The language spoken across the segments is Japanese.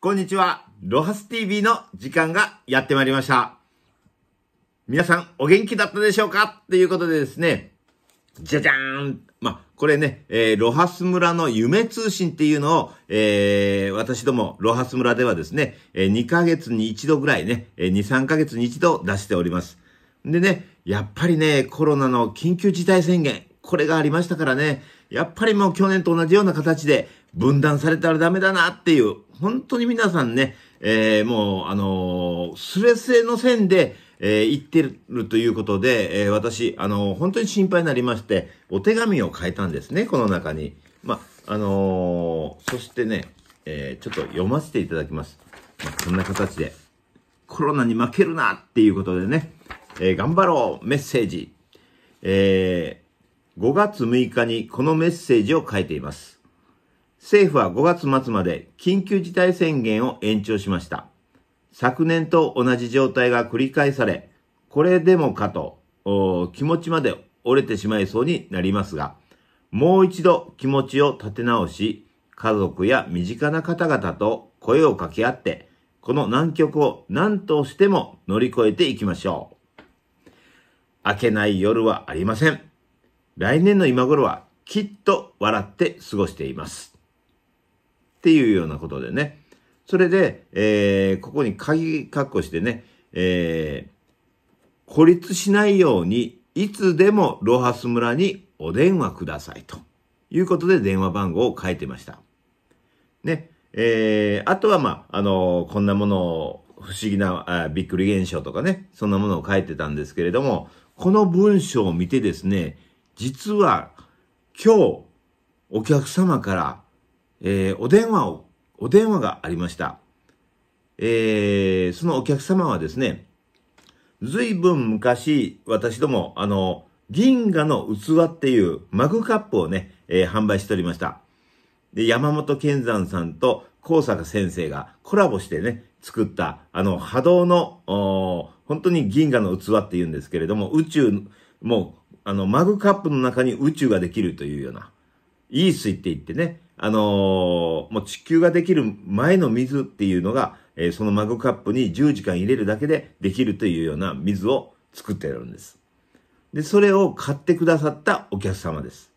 こんにちは。ロハス TV の時間がやってまいりました。皆さんお元気だったでしょうかということでですね、じゃじゃーんまあ、これね、えー、ロハス村の夢通信っていうのを、えー、私ども、ロハス村ではですね、えー、2ヶ月に1度ぐらいね、えー、2、3ヶ月に1度出しております。でね、やっぱりね、コロナの緊急事態宣言、これがありましたからね、やっぱりもう去年と同じような形で分断されたらダメだなっていう本当に皆さんね、えー、もう、あのー、すれすれの線で、えー、ってるということで、えー、私、あのー、本当に心配になりまして、お手紙を書いたんですね、この中に。まあ、のそしてね、えちょっと読ませていただきます。まあ、こんな形で、コロナに負けるなっていうことでね、え頑張ろう、メッセージ。え5月6日にこのメッセージを書いています。政府は5月末まで緊急事態宣言を延長しました。昨年と同じ状態が繰り返され、これでもかと、気持ちまで折れてしまいそうになりますが、もう一度気持ちを立て直し、家族や身近な方々と声を掛け合って、この難局を何としても乗り越えていきましょう。明けない夜はありません。来年の今頃はきっと笑って過ごしています。っていうようなことでね。それで、えー、ここに鍵括弧してね、えー、孤立しないように、いつでもロハス村にお電話くださいということで電話番号を書いてました。ね。えー、あとはまあ、あのー、こんなものを、不思議なあびっくり現象とかね、そんなものを書いてたんですけれども、この文章を見てですね、実は今日お客様からえー、お電話を、お電話がありました。えー、そのお客様はですね、ずいぶん昔、私ども、あの、銀河の器っていうマグカップをね、えー、販売しておりました。で、山本健山さんと高坂先生がコラボしてね、作った、あの、波動の、本当に銀河の器って言うんですけれども、宇宙、もう、あの、マグカップの中に宇宙ができるというような、いいイって言ってね、あのー、もう地球ができる前の水っていうのが、えー、そのマグカップに10時間入れるだけでできるというような水を作ってるんです。で、それを買ってくださったお客様です。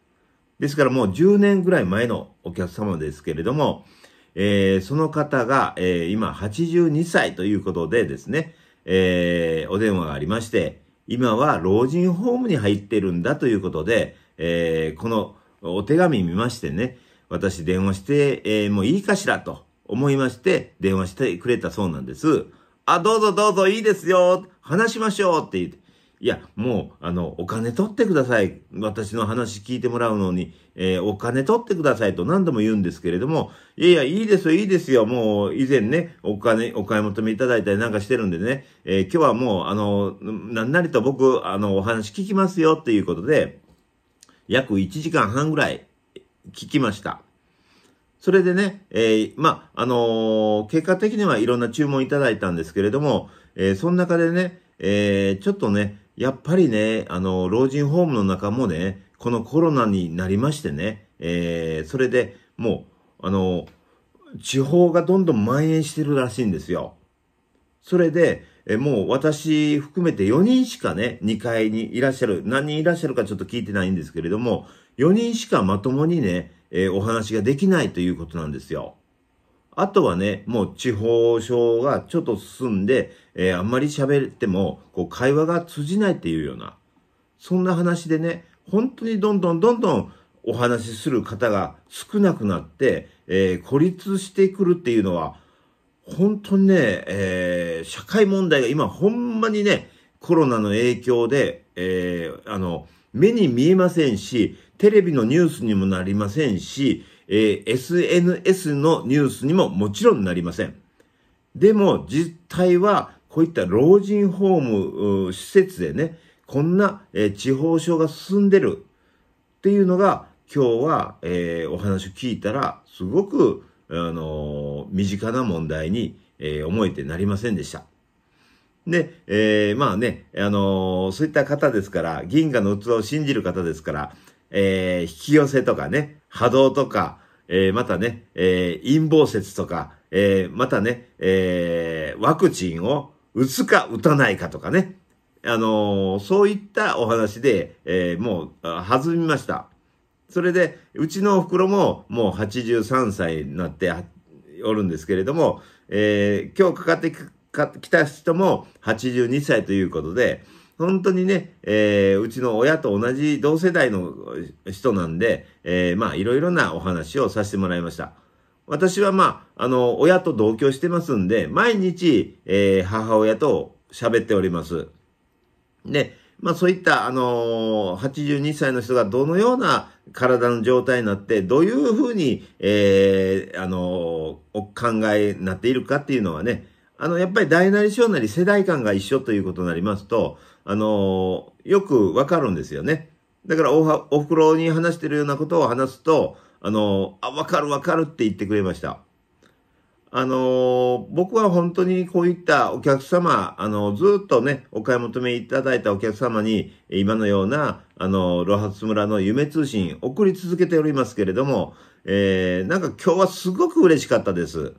ですからもう10年ぐらい前のお客様ですけれども、えー、その方が、えー、今82歳ということでですね、えー、お電話がありまして、今は老人ホームに入ってるんだということで、えー、このお手紙見ましてね、私電話して、えー、もういいかしらと思いまして、電話してくれたそうなんです。あ、どうぞどうぞいいですよ話しましょうって言って。いや、もう、あの、お金取ってください。私の話聞いてもらうのに、えー、お金取ってくださいと何度も言うんですけれども、いやいや、いいですよ、いいですよ。もう、以前ね、お金、お買い求めいただいたりなんかしてるんでね、えー、今日はもう、あの、なんなりと僕、あの、お話聞きますよっていうことで、約1時間半ぐらい聞きました。それでね、えー、まあ、のー、結果的にはいろんな注文いただいたんですけれども、えー、その中でね、えー、ちょっとね、やっぱりね、あのー、老人ホームの中もね、このコロナになりましてね、えー、それでもう、あのー、地方がどんどん蔓延してるらしいんですよ。それで、えもう私含めて4人しかね、2階にいらっしゃる、何人いらっしゃるかちょっと聞いてないんですけれども、4人しかまともにね、えー、お話ができないということなんですよ。あとはね、もう地方症がちょっと進んで、えー、あんまり喋っても、こう、会話が通じないっていうような、そんな話でね、本当にどんどんどんどんお話しする方が少なくなって、えー、孤立してくるっていうのは、本当にね、えー、社会問題が今ほんまにね、コロナの影響で、えー、あの、目に見えませんし、テレビのニュースにもなりませんし、えー、SNS のニュースにももちろんなりません。でも実態はこういった老人ホーム施設でね、こんな、えー、地方症が進んでるっていうのが今日は、えー、お話を聞いたらすごく、あの身近な問題に、え思えてなりませんでした。ね、えー、まあね、あのー、そういった方ですから、銀河の器を信じる方ですから、えー、引き寄せとかね、波動とか、えー、またね、えー、陰謀説とか、えー、またね、えー、ワクチンを打つか打たないかとかね、あのー、そういったお話で、えー、もう、弾みました。それで、うちのお袋ももう83歳になっておるんですけれども、えー、今日かかって来た人も82歳ということで、本当にね、えー、うちの親と同じ同世代の人なんで、えー、まあ、いろいろなお話をさせてもらいました。私はまあ、あの、親と同居してますんで、毎日、えー、母親と喋っております。で、まあそういった、あのー、82歳の人がどのような体の状態になって、どういうふうに、えー、あのー、お考えになっているかっていうのはね、あの、やっぱり大なり小なり世代間が一緒ということになりますと、あのー、よくわかるんですよね。だからおは、お袋に話してるようなことを話すと、あのー、あ、わかるわかるって言ってくれました。あのー、僕は本当にこういったお客様、あのずっとね、お買い求めいただいたお客様に、今のような、あの露発村の夢通信、送り続けておりますけれども、えー、なんか今日はすごく嬉しかったです。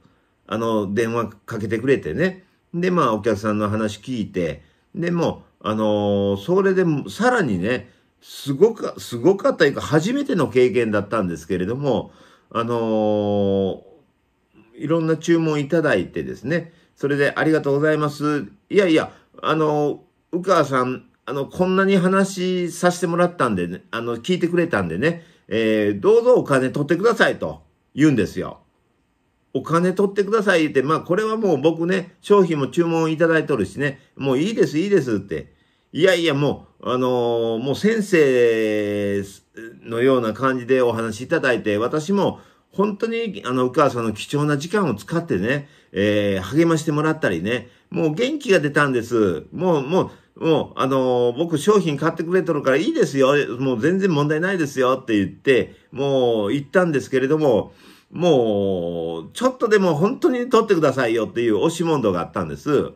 あの、電話かけてくれてね。で、まあ、お客さんの話聞いて、でも、あのー、それでも、さらにね、すごか、すごかったというか、初めての経験だったんですけれども、あのー、いろんな注文いただいてですね、それでありがとうございます。いやいや、あのー、うかさん、あの、こんなに話させてもらったんでね、あの、聞いてくれたんでね、えー、どうぞお金取ってくださいと言うんですよ。お金取ってください言って、まあこれはもう僕ね、商品も注文いただいとるしね、もういいです、いいですって。いやいや、もう、あのー、もう先生のような感じでお話いただいて、私も本当に、あの、お母さんの貴重な時間を使ってね、えー、励ましてもらったりね、もう元気が出たんです。もう、もう、もう、あのー、僕商品買ってくれとるからいいですよ。もう全然問題ないですよって言って、もう言ったんですけれども、もう、ちょっとでも本当に取ってくださいよっていう押し問答があったんです。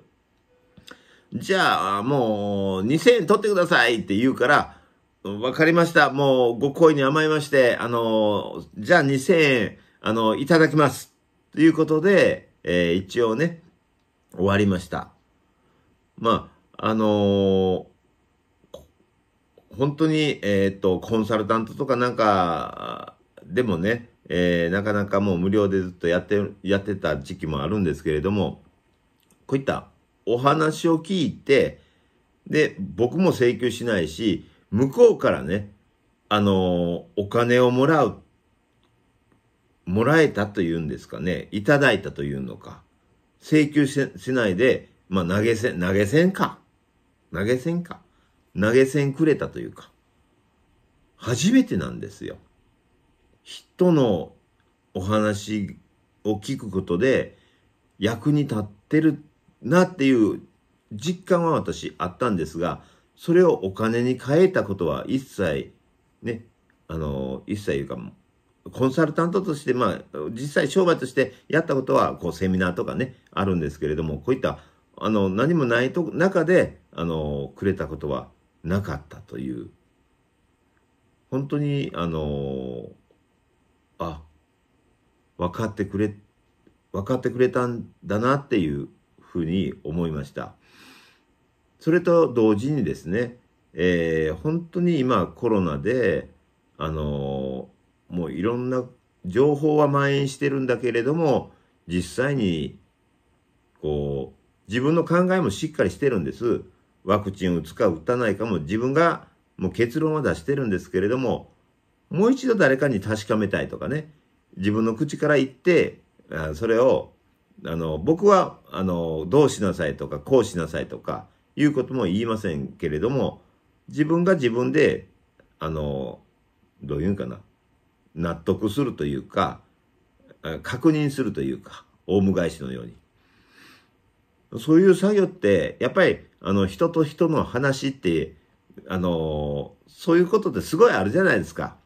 じゃあ、もう、2000円取ってくださいって言うから、わかりました。もう、ご好意に甘えまして、あの、じゃあ2000円、あの、いただきます。ということで、えー、一応ね、終わりました。まあ、あのー、本当に、えっ、と、コンサルタントとかなんか、でもね、えー、なかなかもう無料でずっとやって、やってた時期もあるんですけれども、こういったお話を聞いて、で、僕も請求しないし、向こうからね、あのお金をもらう、もらえたというんですかね、いただいたというのか、請求しないで、まあ、投げ銭、投げ銭か。投げ銭か。投げ銭くれたというか、初めてなんですよ。人のお話を聞くことで役に立ってるなっていう実感は私あったんですが、それをお金に変えたことは一切、ね、あの、一切言うかも、コンサルタントとして、まあ、実際商売としてやったことは、こう、セミナーとかね、あるんですけれども、こういった、あの、何もないと、中で、あの、くれたことはなかったという、本当に、あの、あ、分かってくれ、分かってくれたんだなっていうふうに思いました。それと同時にですね、えー、本当に今コロナで、あのー、もういろんな情報は蔓延してるんだけれども、実際に、こう、自分の考えもしっかりしてるんです。ワクチンを打つか打たないかも自分がもう結論は出してるんですけれども、もう一度誰かに確かめたいとかね、自分の口から言って、それを、あの、僕は、あの、どうしなさいとか、こうしなさいとか、いうことも言いませんけれども、自分が自分で、あの、どういうんかな、納得するというか、確認するというか、オウム返しのように。そういう作業って、やっぱり、あの、人と人の話って、あの、そういうことってすごいあるじゃないですか。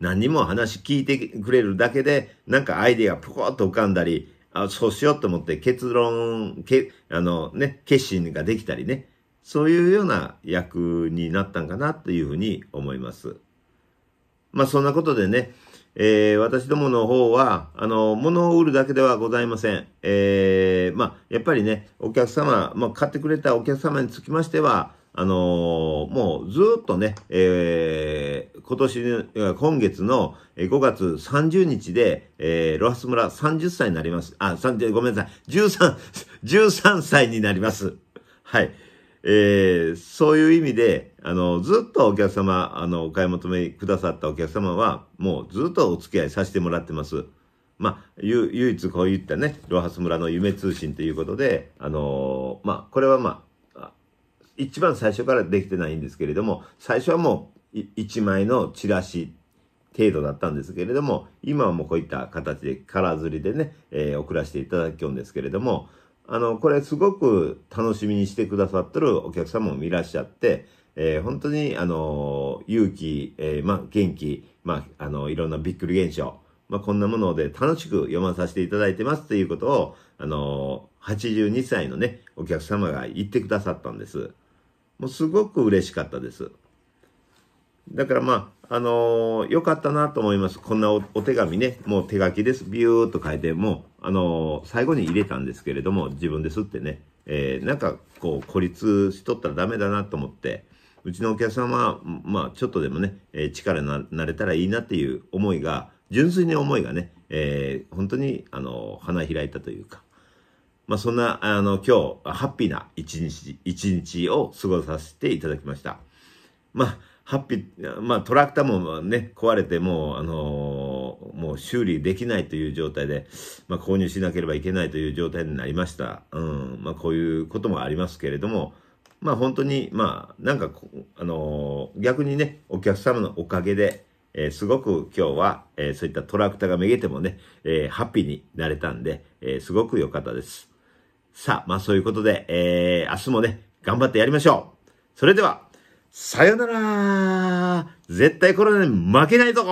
何にも話聞いてくれるだけで、なんかアイディアがポコッと浮かんだり、あそうしようと思って結論、けあのね、決心ができたりね、そういうような役になったんかなというふうに思います。まあそんなことでね、えー、私どもの方は、あの、物を売るだけではございません。えー、まあ、やっぱりね、お客様、まあ、買ってくれたお客様につきましては、あのー、もうずっとね、えー、今年、今月の5月30日で、えー、ロハス村30歳になります。あ、30、ごめんなさい。13、13歳になります。はい。えー、そういう意味で、あの、ずっとお客様、あの、お買い求めくださったお客様は、もうずっとお付き合いさせてもらってます。まあ、唯一こういったね、ロハス村の夢通信ということで、あのー、まあ、これはまあ、一番最初からできてないんですけれども、最初はもう1枚のチラシ程度だったんですけれども、今はもうこういった形で、カラー釣りでね、えー、送らせていただくんですけれども、あの、これすごく楽しみにしてくださってるお客様もいらっしゃって、えー、本当に、あの、勇気、えー、ま元気、まあ、あの、いろんなびっくり現象、まあ、こんなもので楽しく読まさせていただいてますということを、あの、82歳のね、お客様が言ってくださったんです。もうすごく嬉しかったです。だからまあ、あのー、よかったなと思います。こんなお手紙ね、もう手書きです。ビューっと書いて、もう、あのー、最後に入れたんですけれども、自分ですってね、えー、なんかこう、孤立しとったらダメだなと思って、うちのお客様は、まあ、ちょっとでもね、えー、力になれたらいいなっていう思いが、純粋に思いがね、えー、本当に、あの花開いたというか、まあ、そんな、あの、今日、ハッピーな一日、一日を過ごさせていただきました。まあ、ハッピー、まあ、トラクターもね、壊れて、もう、あのー、もう修理できないという状態で、まあ、購入しなければいけないという状態になりました。うん、まあ、こういうこともありますけれども、まあ、本当に、まあ、なんか、あのー、逆にね、お客様のおかげで、えー、すごく今日は、えー、そういったトラクターがめげてもね、えー、ハッピーになれたんで、えー、すごく良かったです。さあ、まあそういうことで、えー、明日もね、頑張ってやりましょう。それでは、さよなら絶対コロナに負けないぞ